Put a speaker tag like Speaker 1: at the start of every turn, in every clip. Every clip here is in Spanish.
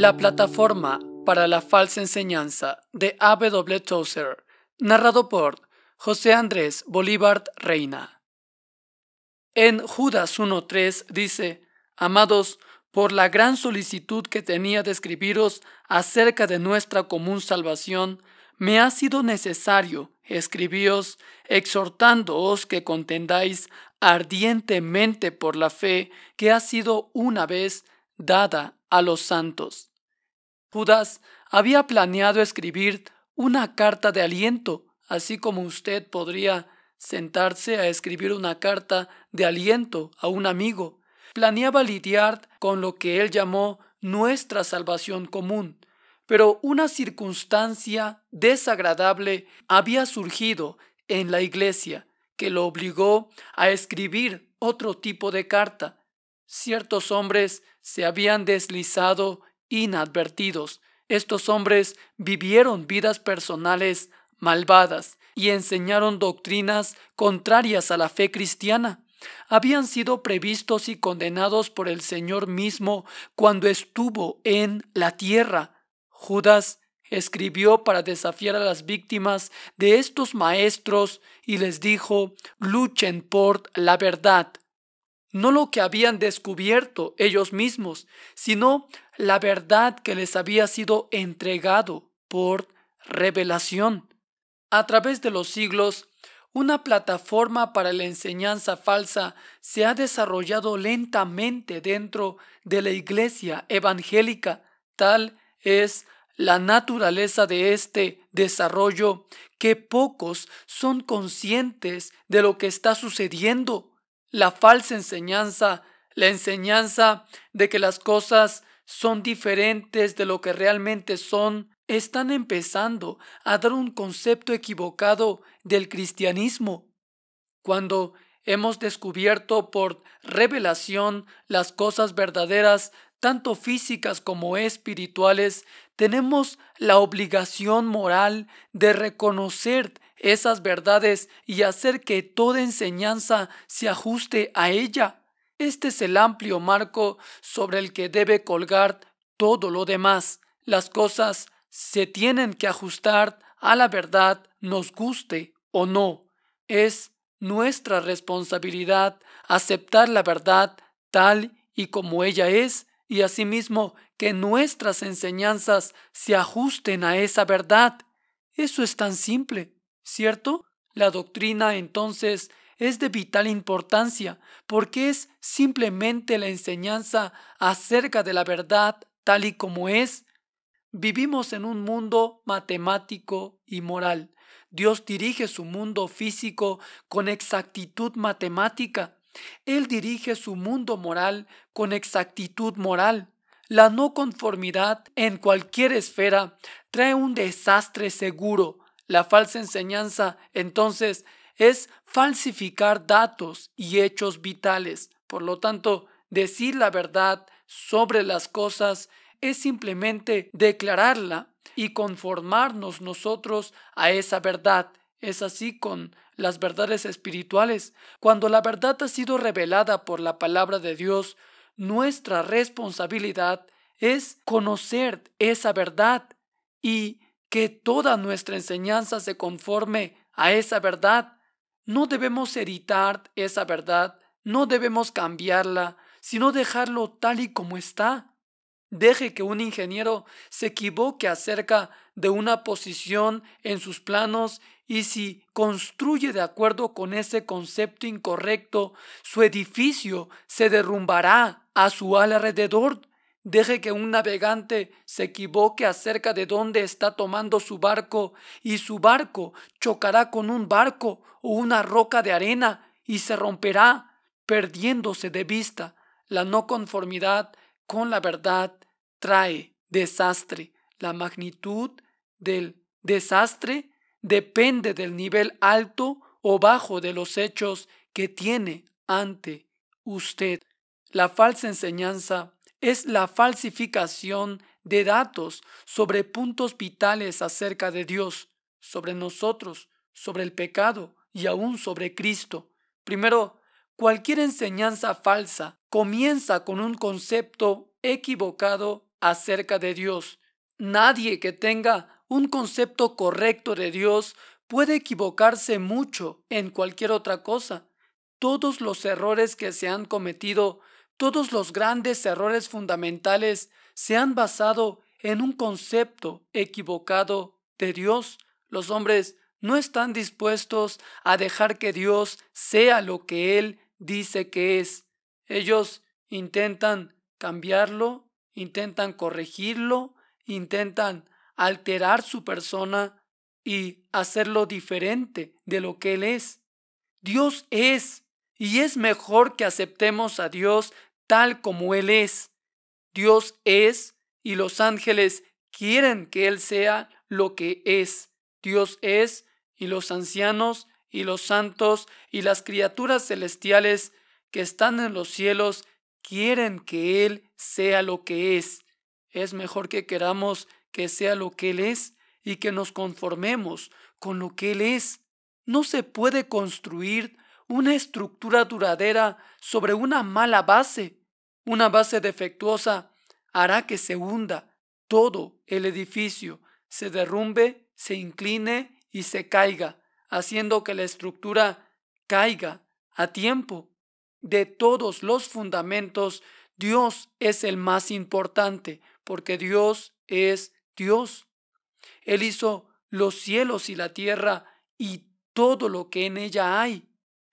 Speaker 1: La plataforma para la falsa enseñanza de W. Tozer, narrado por José Andrés Bolívar Reina. En Judas 1.3 dice, Amados, por la gran solicitud que tenía de escribiros acerca de nuestra común salvación, me ha sido necesario escribíos exhortándoos que contendáis ardientemente por la fe que ha sido una vez dada a los santos Judas había planeado escribir una carta de aliento, así como usted podría sentarse a escribir una carta de aliento a un amigo. Planeaba lidiar con lo que él llamó nuestra salvación común, pero una circunstancia desagradable había surgido en la iglesia que lo obligó a escribir otro tipo de carta. Ciertos hombres se habían deslizado inadvertidos. Estos hombres vivieron vidas personales malvadas y enseñaron doctrinas contrarias a la fe cristiana. Habían sido previstos y condenados por el Señor mismo cuando estuvo en la tierra. Judas escribió para desafiar a las víctimas de estos maestros y les dijo, luchen por la verdad no lo que habían descubierto ellos mismos, sino la verdad que les había sido entregado por revelación. A través de los siglos, una plataforma para la enseñanza falsa se ha desarrollado lentamente dentro de la iglesia evangélica. Tal es la naturaleza de este desarrollo que pocos son conscientes de lo que está sucediendo la falsa enseñanza, la enseñanza de que las cosas son diferentes de lo que realmente son, están empezando a dar un concepto equivocado del cristianismo. Cuando hemos descubierto por revelación las cosas verdaderas, tanto físicas como espirituales, tenemos la obligación moral de reconocer esas verdades y hacer que toda enseñanza se ajuste a ella. Este es el amplio marco sobre el que debe colgar todo lo demás. Las cosas se tienen que ajustar a la verdad, nos guste o no. Es nuestra responsabilidad aceptar la verdad tal y como ella es y asimismo que nuestras enseñanzas se ajusten a esa verdad. Eso es tan simple. ¿Cierto? La doctrina entonces es de vital importancia porque es simplemente la enseñanza acerca de la verdad tal y como es. Vivimos en un mundo matemático y moral. Dios dirige su mundo físico con exactitud matemática. Él dirige su mundo moral con exactitud moral. La no conformidad en cualquier esfera trae un desastre seguro la falsa enseñanza, entonces, es falsificar datos y hechos vitales. Por lo tanto, decir la verdad sobre las cosas es simplemente declararla y conformarnos nosotros a esa verdad. Es así con las verdades espirituales. Cuando la verdad ha sido revelada por la palabra de Dios, nuestra responsabilidad es conocer esa verdad y que toda nuestra enseñanza se conforme a esa verdad. No debemos editar esa verdad, no debemos cambiarla, sino dejarlo tal y como está. Deje que un ingeniero se equivoque acerca de una posición en sus planos y si construye de acuerdo con ese concepto incorrecto, su edificio se derrumbará a su alrededor. Deje que un navegante se equivoque acerca de dónde está tomando su barco y su barco chocará con un barco o una roca de arena y se romperá, perdiéndose de vista. La no conformidad con la verdad trae desastre. La magnitud del desastre depende del nivel alto o bajo de los hechos que tiene ante usted. La falsa enseñanza es la falsificación de datos sobre puntos vitales acerca de Dios, sobre nosotros, sobre el pecado y aún sobre Cristo. Primero, cualquier enseñanza falsa comienza con un concepto equivocado acerca de Dios. Nadie que tenga un concepto correcto de Dios puede equivocarse mucho en cualquier otra cosa. Todos los errores que se han cometido todos los grandes errores fundamentales se han basado en un concepto equivocado de Dios. Los hombres no están dispuestos a dejar que Dios sea lo que Él dice que es. Ellos intentan cambiarlo, intentan corregirlo, intentan alterar su persona y hacerlo diferente de lo que Él es. Dios es, y es mejor que aceptemos a Dios tal como Él es. Dios es y los ángeles quieren que Él sea lo que es. Dios es y los ancianos y los santos y las criaturas celestiales que están en los cielos quieren que Él sea lo que es. Es mejor que queramos que sea lo que Él es y que nos conformemos con lo que Él es. No se puede construir una estructura duradera sobre una mala base. Una base defectuosa hará que se hunda todo el edificio, se derrumbe, se incline y se caiga, haciendo que la estructura caiga a tiempo. De todos los fundamentos, Dios es el más importante, porque Dios es Dios. Él hizo los cielos y la tierra y todo lo que en ella hay.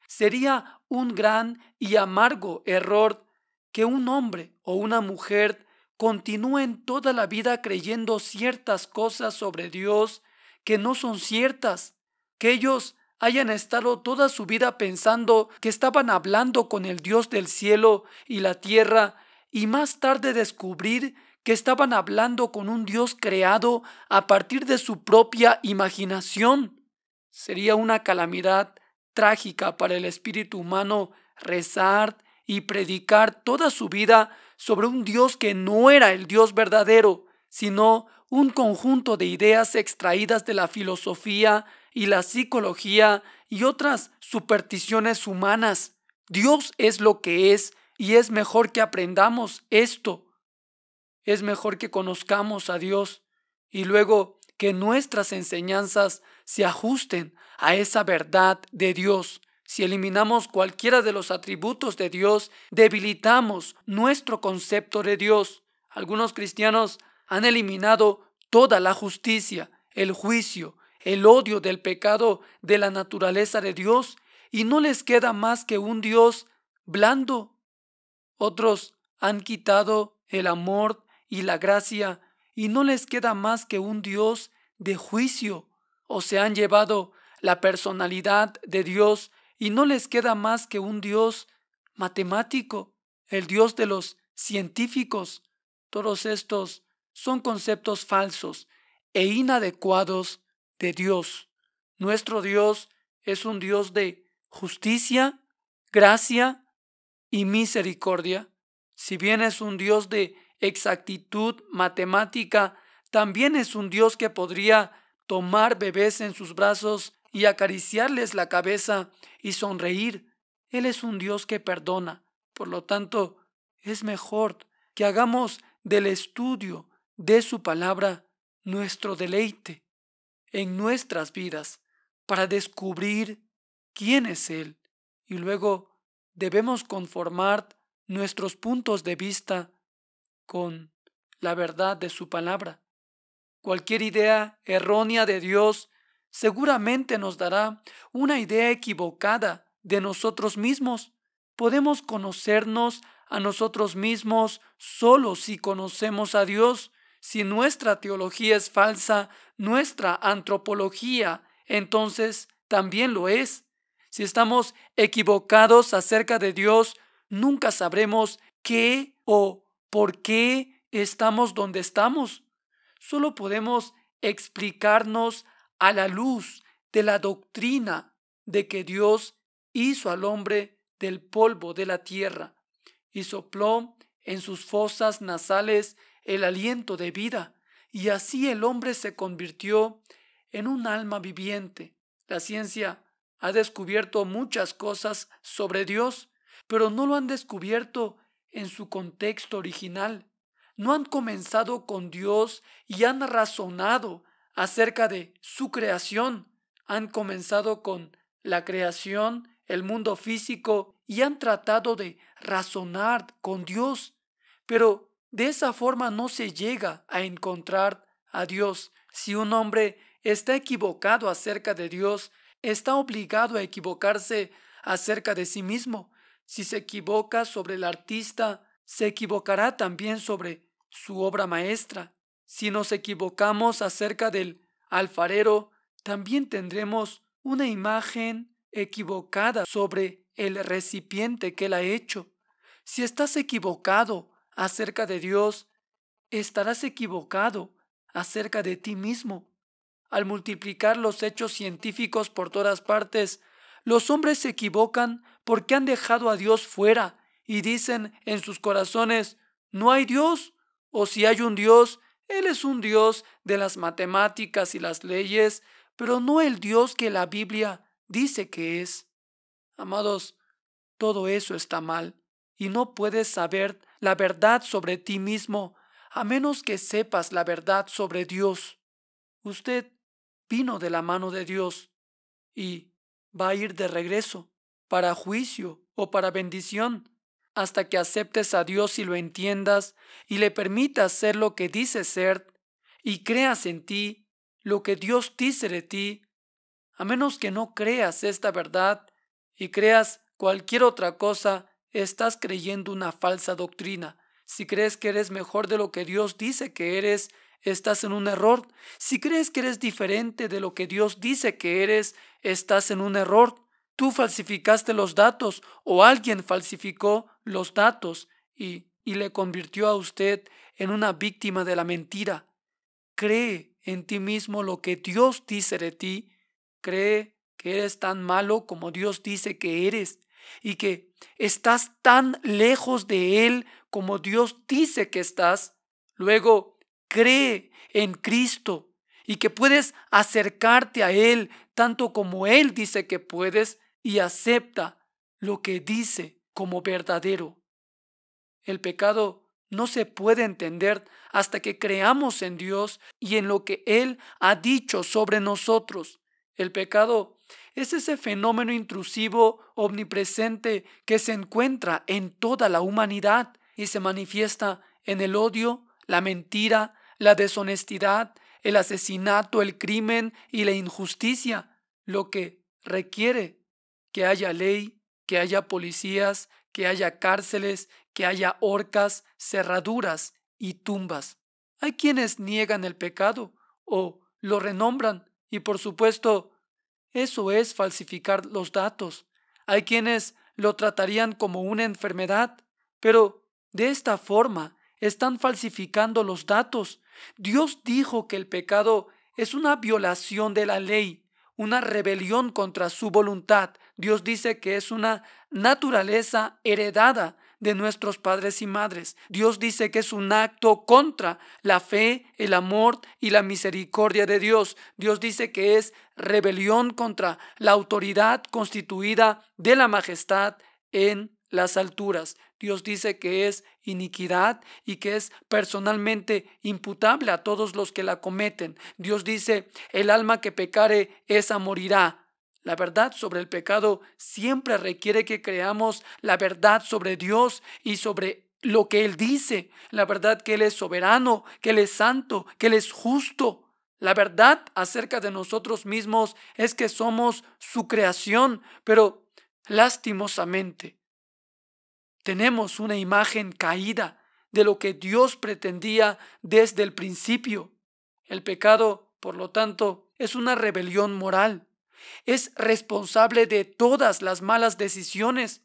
Speaker 1: Sería un gran y amargo error que un hombre o una mujer continúen toda la vida creyendo ciertas cosas sobre Dios que no son ciertas, que ellos hayan estado toda su vida pensando que estaban hablando con el Dios del cielo y la tierra, y más tarde descubrir que estaban hablando con un Dios creado a partir de su propia imaginación. Sería una calamidad trágica para el espíritu humano rezar y predicar toda su vida sobre un Dios que no era el Dios verdadero, sino un conjunto de ideas extraídas de la filosofía y la psicología y otras supersticiones humanas. Dios es lo que es y es mejor que aprendamos esto. Es mejor que conozcamos a Dios y luego que nuestras enseñanzas se ajusten a esa verdad de Dios si eliminamos cualquiera de los atributos de Dios, debilitamos nuestro concepto de Dios. Algunos cristianos han eliminado toda la justicia, el juicio, el odio del pecado de la naturaleza de Dios y no les queda más que un Dios blando. Otros han quitado el amor y la gracia y no les queda más que un Dios de juicio o se han llevado la personalidad de Dios y no les queda más que un Dios matemático, el Dios de los científicos. Todos estos son conceptos falsos e inadecuados de Dios. Nuestro Dios es un Dios de justicia, gracia y misericordia. Si bien es un Dios de exactitud matemática, también es un Dios que podría tomar bebés en sus brazos y acariciarles la cabeza y sonreír. Él es un Dios que perdona. Por lo tanto, es mejor que hagamos del estudio de su palabra nuestro deleite en nuestras vidas para descubrir quién es Él. Y luego debemos conformar nuestros puntos de vista con la verdad de su palabra. Cualquier idea errónea de Dios seguramente nos dará una idea equivocada de nosotros mismos. Podemos conocernos a nosotros mismos solo si conocemos a Dios. Si nuestra teología es falsa, nuestra antropología entonces también lo es. Si estamos equivocados acerca de Dios, nunca sabremos qué o por qué estamos donde estamos. Solo podemos explicarnos a la luz de la doctrina de que Dios hizo al hombre del polvo de la tierra y sopló en sus fosas nasales el aliento de vida, y así el hombre se convirtió en un alma viviente. La ciencia ha descubierto muchas cosas sobre Dios, pero no lo han descubierto en su contexto original. No han comenzado con Dios y han razonado acerca de su creación. Han comenzado con la creación, el mundo físico y han tratado de razonar con Dios, pero de esa forma no se llega a encontrar a Dios. Si un hombre está equivocado acerca de Dios, está obligado a equivocarse acerca de sí mismo. Si se equivoca sobre el artista, se equivocará también sobre su obra maestra. Si nos equivocamos acerca del alfarero, también tendremos una imagen equivocada sobre el recipiente que la ha hecho. Si estás equivocado acerca de Dios, estarás equivocado acerca de ti mismo. Al multiplicar los hechos científicos por todas partes, los hombres se equivocan porque han dejado a Dios fuera y dicen en sus corazones, no hay Dios, o si hay un Dios, él es un Dios de las matemáticas y las leyes, pero no el Dios que la Biblia dice que es. Amados, todo eso está mal, y no puedes saber la verdad sobre ti mismo, a menos que sepas la verdad sobre Dios. Usted vino de la mano de Dios y va a ir de regreso para juicio o para bendición hasta que aceptes a Dios y lo entiendas y le permitas ser lo que dice ser y creas en ti lo que Dios dice de ti, a menos que no creas esta verdad y creas cualquier otra cosa, estás creyendo una falsa doctrina. Si crees que eres mejor de lo que Dios dice que eres, estás en un error. Si crees que eres diferente de lo que Dios dice que eres, estás en un error. Tú falsificaste los datos o alguien falsificó los datos y, y le convirtió a usted en una víctima de la mentira. Cree en ti mismo lo que Dios dice de ti. Cree que eres tan malo como Dios dice que eres y que estás tan lejos de Él como Dios dice que estás. Luego, cree en Cristo y que puedes acercarte a Él tanto como Él dice que puedes y acepta lo que dice como verdadero. El pecado no se puede entender hasta que creamos en Dios y en lo que Él ha dicho sobre nosotros. El pecado es ese fenómeno intrusivo omnipresente que se encuentra en toda la humanidad y se manifiesta en el odio, la mentira, la deshonestidad, el asesinato, el crimen y la injusticia, lo que requiere que haya ley que haya policías, que haya cárceles, que haya horcas, cerraduras y tumbas. Hay quienes niegan el pecado o lo renombran y por supuesto, eso es falsificar los datos. Hay quienes lo tratarían como una enfermedad, pero de esta forma están falsificando los datos. Dios dijo que el pecado es una violación de la ley, una rebelión contra su voluntad, Dios dice que es una naturaleza heredada de nuestros padres y madres. Dios dice que es un acto contra la fe, el amor y la misericordia de Dios. Dios dice que es rebelión contra la autoridad constituida de la majestad en las alturas. Dios dice que es iniquidad y que es personalmente imputable a todos los que la cometen. Dios dice, el alma que pecare, esa morirá. La verdad sobre el pecado siempre requiere que creamos la verdad sobre Dios y sobre lo que Él dice, la verdad que Él es soberano, que Él es santo, que Él es justo. La verdad acerca de nosotros mismos es que somos su creación, pero lastimosamente tenemos una imagen caída de lo que Dios pretendía desde el principio. El pecado, por lo tanto, es una rebelión moral es responsable de todas las malas decisiones.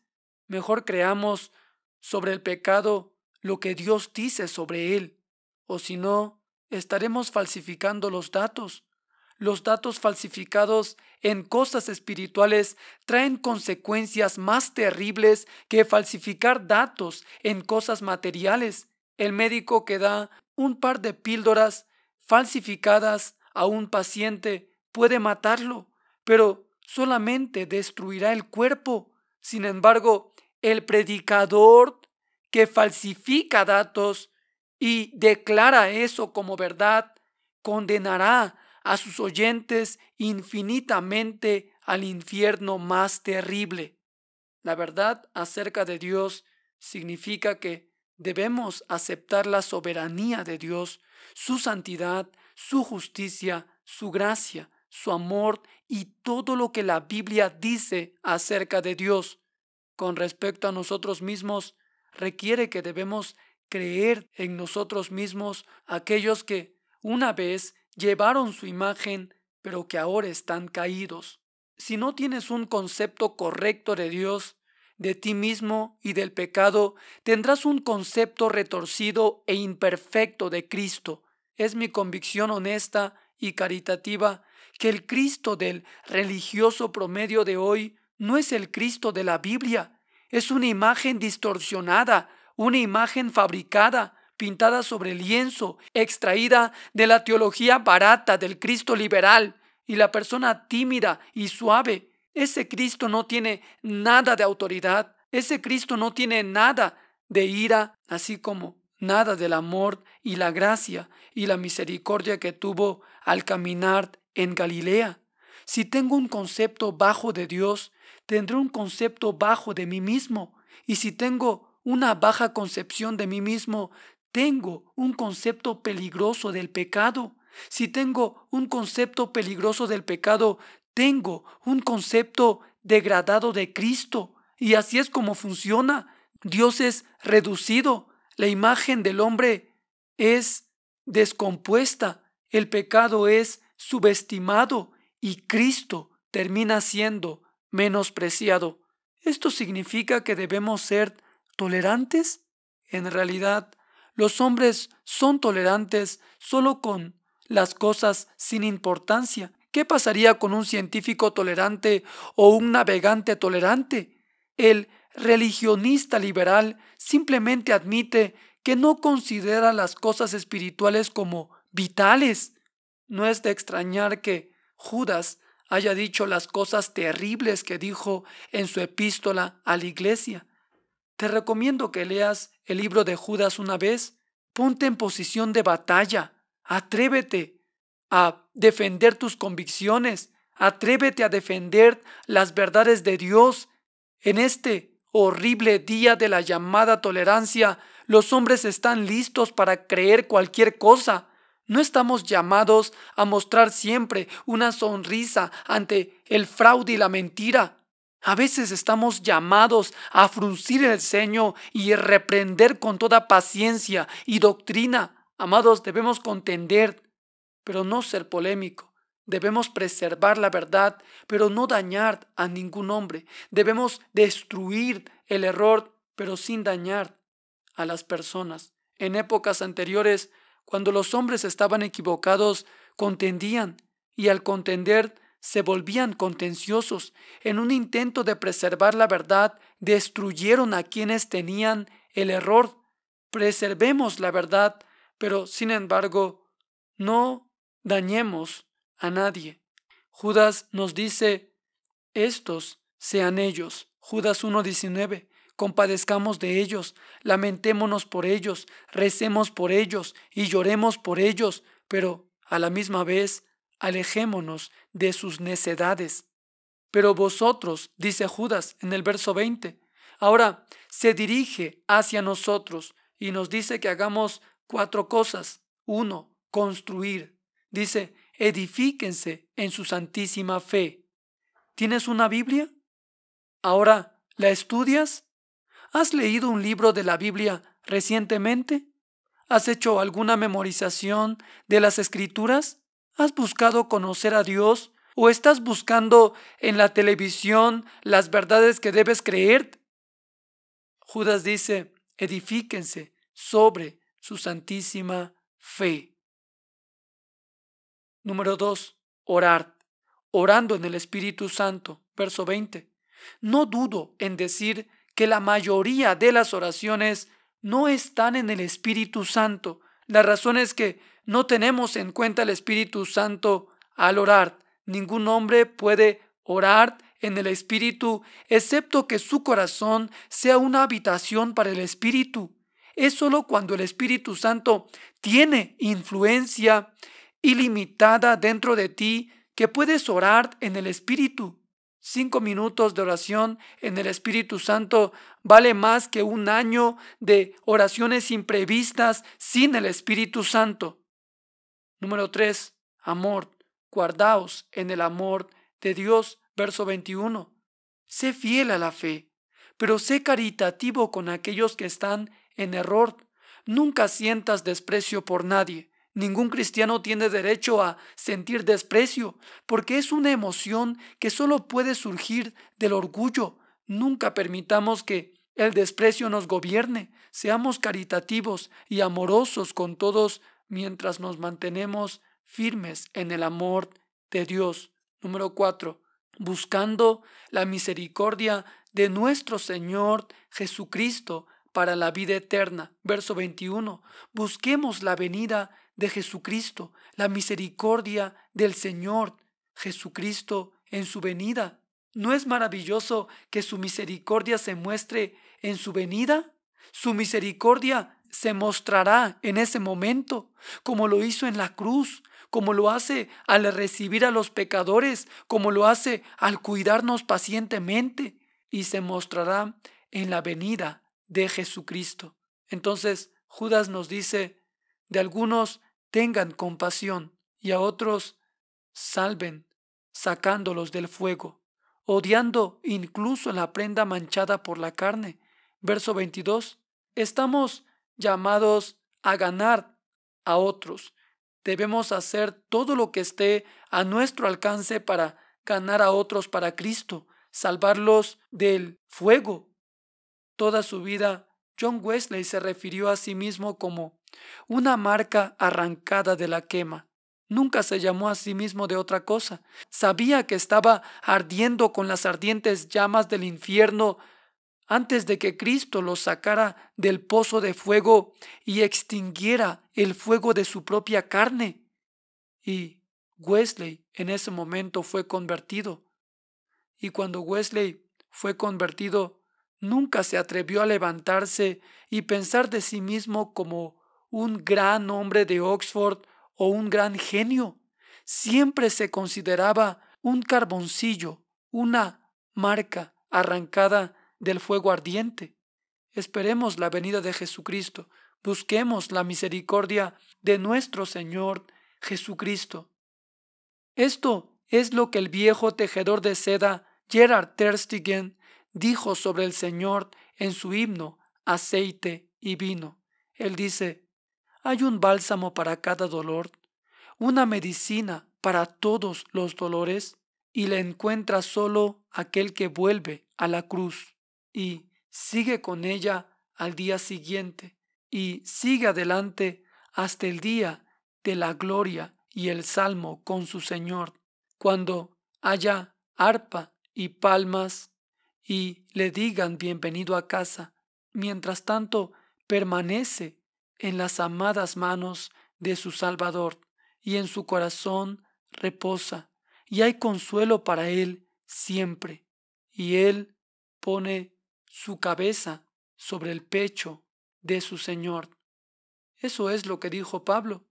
Speaker 1: Mejor creamos sobre el pecado lo que Dios dice sobre él, o si no, estaremos falsificando los datos. Los datos falsificados en cosas espirituales traen consecuencias más terribles que falsificar datos en cosas materiales. El médico que da un par de píldoras falsificadas a un paciente puede matarlo pero solamente destruirá el cuerpo. Sin embargo, el predicador que falsifica datos y declara eso como verdad, condenará a sus oyentes infinitamente al infierno más terrible. La verdad acerca de Dios significa que debemos aceptar la soberanía de Dios, su santidad, su justicia, su gracia, su amor y todo lo que la Biblia dice acerca de Dios con respecto a nosotros mismos requiere que debemos creer en nosotros mismos aquellos que una vez llevaron su imagen pero que ahora están caídos. Si no tienes un concepto correcto de Dios, de ti mismo y del pecado, tendrás un concepto retorcido e imperfecto de Cristo. Es mi convicción honesta y caritativa que el Cristo del religioso promedio de hoy no es el Cristo de la Biblia, es una imagen distorsionada, una imagen fabricada, pintada sobre lienzo, extraída de la teología barata del Cristo liberal y la persona tímida y suave. Ese Cristo no tiene nada de autoridad, ese Cristo no tiene nada de ira, así como nada del amor y la gracia y la misericordia que tuvo al caminar en Galilea. Si tengo un concepto bajo de Dios, tendré un concepto bajo de mí mismo. Y si tengo una baja concepción de mí mismo, tengo un concepto peligroso del pecado. Si tengo un concepto peligroso del pecado, tengo un concepto degradado de Cristo. Y así es como funciona. Dios es reducido. La imagen del hombre es descompuesta. El pecado es subestimado y Cristo termina siendo menospreciado. ¿Esto significa que debemos ser tolerantes? En realidad, los hombres son tolerantes solo con las cosas sin importancia. ¿Qué pasaría con un científico tolerante o un navegante tolerante? El religionista liberal simplemente admite que no considera las cosas espirituales como vitales. No es de extrañar que Judas haya dicho las cosas terribles que dijo en su epístola a la iglesia. Te recomiendo que leas el libro de Judas una vez. Ponte en posición de batalla. Atrévete a defender tus convicciones. Atrévete a defender las verdades de Dios. En este horrible día de la llamada tolerancia, los hombres están listos para creer cualquier cosa no estamos llamados a mostrar siempre una sonrisa ante el fraude y la mentira. A veces estamos llamados a fruncir el ceño y reprender con toda paciencia y doctrina. Amados, debemos contender, pero no ser polémico. Debemos preservar la verdad, pero no dañar a ningún hombre. Debemos destruir el error, pero sin dañar a las personas. En épocas anteriores, cuando los hombres estaban equivocados, contendían, y al contender se volvían contenciosos. En un intento de preservar la verdad, destruyeron a quienes tenían el error. Preservemos la verdad, pero sin embargo, no dañemos a nadie. Judas nos dice, estos sean ellos. Judas 1.19 compadezcamos de ellos, lamentémonos por ellos, recemos por ellos y lloremos por ellos, pero a la misma vez alejémonos de sus necedades. Pero vosotros, dice Judas en el verso 20, ahora se dirige hacia nosotros y nos dice que hagamos cuatro cosas. Uno, construir. Dice, edifíquense en su santísima fe. ¿Tienes una Biblia? Ahora, ¿la estudias? ¿Has leído un libro de la Biblia recientemente? ¿Has hecho alguna memorización de las escrituras? ¿Has buscado conocer a Dios? ¿O estás buscando en la televisión las verdades que debes creer? Judas dice, edifíquense sobre su santísima fe. Número 2. Orar. Orando en el Espíritu Santo. Verso 20. No dudo en decir que la mayoría de las oraciones no están en el Espíritu Santo. La razón es que no tenemos en cuenta el Espíritu Santo al orar. Ningún hombre puede orar en el Espíritu, excepto que su corazón sea una habitación para el Espíritu. Es sólo cuando el Espíritu Santo tiene influencia ilimitada dentro de ti que puedes orar en el Espíritu. Cinco minutos de oración en el Espíritu Santo vale más que un año de oraciones imprevistas sin el Espíritu Santo. Número 3. Amor. Guardaos en el amor de Dios. Verso 21. Sé fiel a la fe, pero sé caritativo con aquellos que están en error. Nunca sientas desprecio por nadie. Ningún cristiano tiene derecho a sentir desprecio, porque es una emoción que solo puede surgir del orgullo. Nunca permitamos que el desprecio nos gobierne. Seamos caritativos y amorosos con todos mientras nos mantenemos firmes en el amor de Dios. Número 4. Buscando la misericordia de nuestro Señor Jesucristo para la vida eterna. Verso 21. Busquemos la venida de Jesucristo, la misericordia del Señor Jesucristo en su venida. ¿No es maravilloso que su misericordia se muestre en su venida? Su misericordia se mostrará en ese momento, como lo hizo en la cruz, como lo hace al recibir a los pecadores, como lo hace al cuidarnos pacientemente, y se mostrará en la venida de Jesucristo. Entonces Judas nos dice, de algunos tengan compasión y a otros salven, sacándolos del fuego, odiando incluso la prenda manchada por la carne. Verso 22. Estamos llamados a ganar a otros. Debemos hacer todo lo que esté a nuestro alcance para ganar a otros para Cristo, salvarlos del fuego. Toda su vida, John Wesley se refirió a sí mismo como una marca arrancada de la quema. Nunca se llamó a sí mismo de otra cosa. Sabía que estaba ardiendo con las ardientes llamas del infierno antes de que Cristo lo sacara del pozo de fuego y extinguiera el fuego de su propia carne. Y Wesley en ese momento fue convertido. Y cuando Wesley fue convertido, nunca se atrevió a levantarse y pensar de sí mismo como un gran hombre de Oxford o un gran genio. Siempre se consideraba un carboncillo, una marca arrancada del fuego ardiente. Esperemos la venida de Jesucristo, busquemos la misericordia de nuestro Señor Jesucristo. Esto es lo que el viejo tejedor de seda Gerard Terstigen dijo sobre el Señor en su himno Aceite y vino. Él dice, hay un bálsamo para cada dolor, una medicina para todos los dolores, y la encuentra solo aquel que vuelve a la cruz y sigue con ella al día siguiente y sigue adelante hasta el día de la gloria y el salmo con su Señor, cuando haya arpa y palmas y le digan bienvenido a casa. Mientras tanto, permanece en las amadas manos de su Salvador y en su corazón reposa y hay consuelo para él siempre y él pone su cabeza sobre el pecho de su Señor. Eso es lo que dijo Pablo.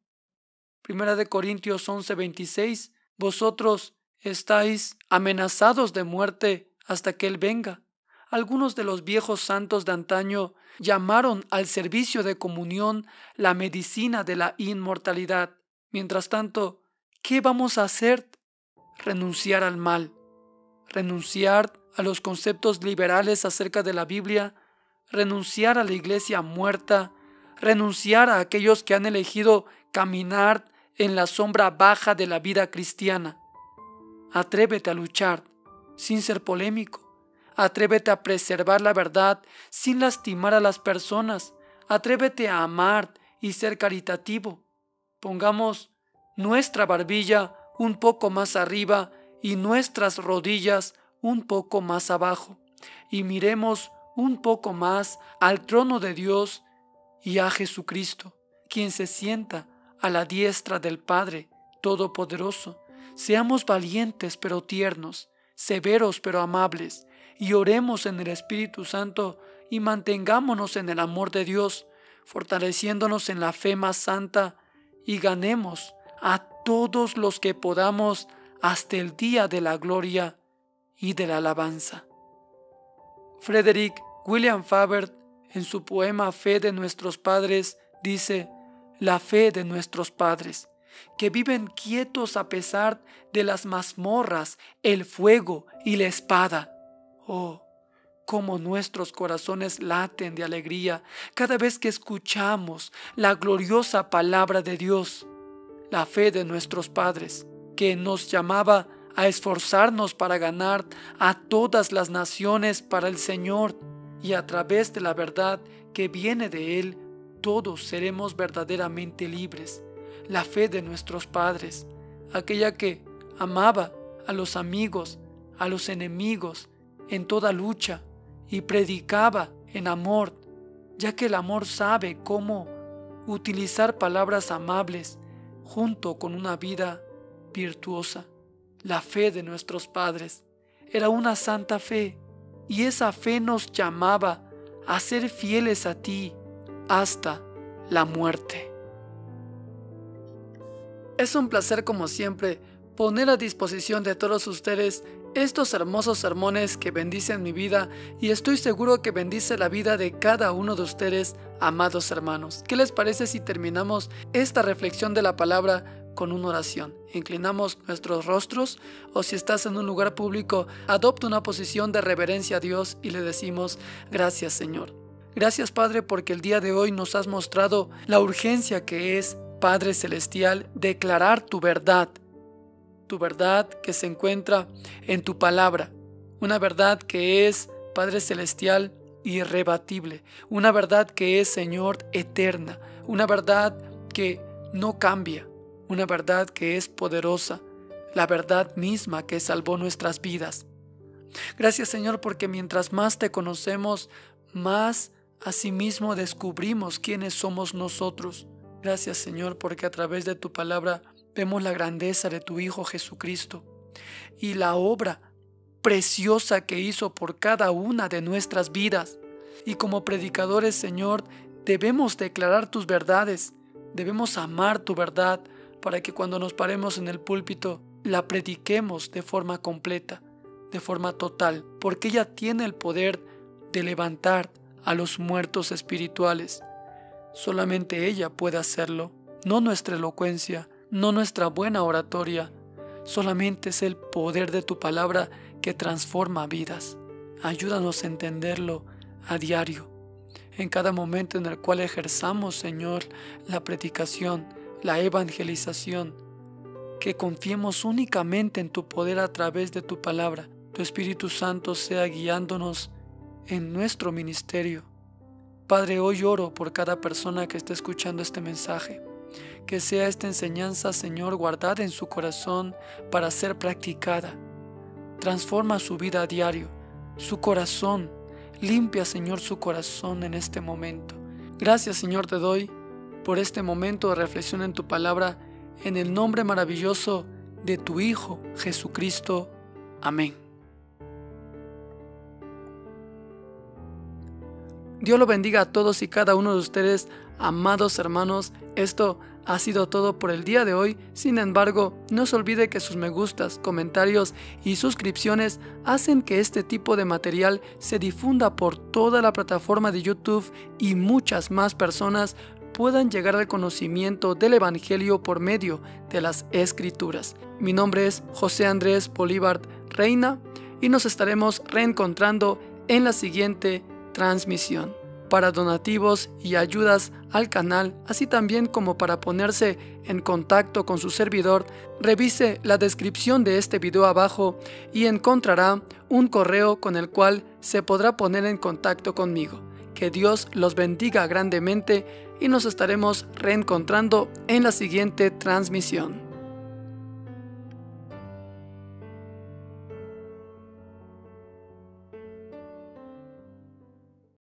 Speaker 1: Primera de Corintios 11:26, vosotros estáis amenazados de muerte hasta que Él venga algunos de los viejos santos de antaño llamaron al servicio de comunión la medicina de la inmortalidad. Mientras tanto, ¿qué vamos a hacer? Renunciar al mal, renunciar a los conceptos liberales acerca de la Biblia, renunciar a la iglesia muerta, renunciar a aquellos que han elegido caminar en la sombra baja de la vida cristiana. Atrévete a luchar, sin ser polémico Atrévete a preservar la verdad sin lastimar a las personas. Atrévete a amar y ser caritativo. Pongamos nuestra barbilla un poco más arriba y nuestras rodillas un poco más abajo. Y miremos un poco más al trono de Dios y a Jesucristo, quien se sienta a la diestra del Padre Todopoderoso. Seamos valientes pero tiernos, severos pero amables y oremos en el Espíritu Santo y mantengámonos en el amor de Dios, fortaleciéndonos en la fe más santa y ganemos a todos los que podamos hasta el día de la gloria y de la alabanza. Frederick William Faber, en su poema Fe de nuestros padres, dice, la fe de nuestros padres, que viven quietos a pesar de las mazmorras, el fuego y la espada Oh, cómo nuestros corazones laten de alegría cada vez que escuchamos la gloriosa palabra de Dios, la fe de nuestros padres, que nos llamaba a esforzarnos para ganar a todas las naciones para el Señor, y a través de la verdad que viene de Él, todos seremos verdaderamente libres. La fe de nuestros padres, aquella que amaba a los amigos, a los enemigos, en toda lucha y predicaba en amor, ya que el amor sabe cómo utilizar palabras amables junto con una vida virtuosa. La fe de nuestros padres era una santa fe y esa fe nos llamaba a ser fieles a ti hasta la muerte. Es un placer como siempre poner a disposición de todos ustedes estos hermosos sermones que bendicen mi vida y estoy seguro que bendice la vida de cada uno de ustedes, amados hermanos. ¿Qué les parece si terminamos esta reflexión de la palabra con una oración? Inclinamos nuestros rostros o si estás en un lugar público, adopta una posición de reverencia a Dios y le decimos, gracias Señor. Gracias Padre porque el día de hoy nos has mostrado la urgencia que es, Padre Celestial, declarar tu verdad tu verdad que se encuentra en tu palabra, una verdad que es, Padre Celestial, irrebatible, una verdad que es, Señor, eterna, una verdad que no cambia, una verdad que es poderosa, la verdad misma que salvó nuestras vidas. Gracias Señor porque mientras más te conocemos, más a sí mismo descubrimos quiénes somos nosotros. Gracias Señor porque a través de tu palabra Vemos la grandeza de tu Hijo Jesucristo y la obra preciosa que hizo por cada una de nuestras vidas. Y como predicadores, Señor, debemos declarar tus verdades, debemos amar tu verdad para que cuando nos paremos en el púlpito la prediquemos de forma completa, de forma total, porque ella tiene el poder de levantar a los muertos espirituales. Solamente ella puede hacerlo, no nuestra elocuencia, no nuestra buena oratoria, solamente es el poder de tu palabra que transforma vidas. Ayúdanos a entenderlo a diario, en cada momento en el cual ejerzamos, Señor, la predicación, la evangelización, que confiemos únicamente en tu poder a través de tu palabra. Tu Espíritu Santo sea guiándonos en nuestro ministerio. Padre, hoy oro por cada persona que está escuchando este mensaje. Que sea esta enseñanza, Señor, guardada en su corazón para ser practicada. Transforma su vida a diario, su corazón. Limpia, Señor, su corazón en este momento. Gracias, Señor, te doy por este momento de reflexión en tu palabra, en el nombre maravilloso de tu Hijo Jesucristo. Amén. Dios lo bendiga a todos y cada uno de ustedes Amados hermanos, esto ha sido todo por el día de hoy, sin embargo, no se olvide que sus me gustas, comentarios y suscripciones hacen que este tipo de material se difunda por toda la plataforma de YouTube y muchas más personas puedan llegar al conocimiento del Evangelio por medio de las Escrituras. Mi nombre es José Andrés Bolívar Reina y nos estaremos reencontrando en la siguiente transmisión para donativos y ayudas al canal, así también como para ponerse en contacto con su servidor, revise la descripción de este video abajo y encontrará un correo con el cual se podrá poner en contacto conmigo. Que Dios los bendiga grandemente y nos estaremos reencontrando en la siguiente transmisión.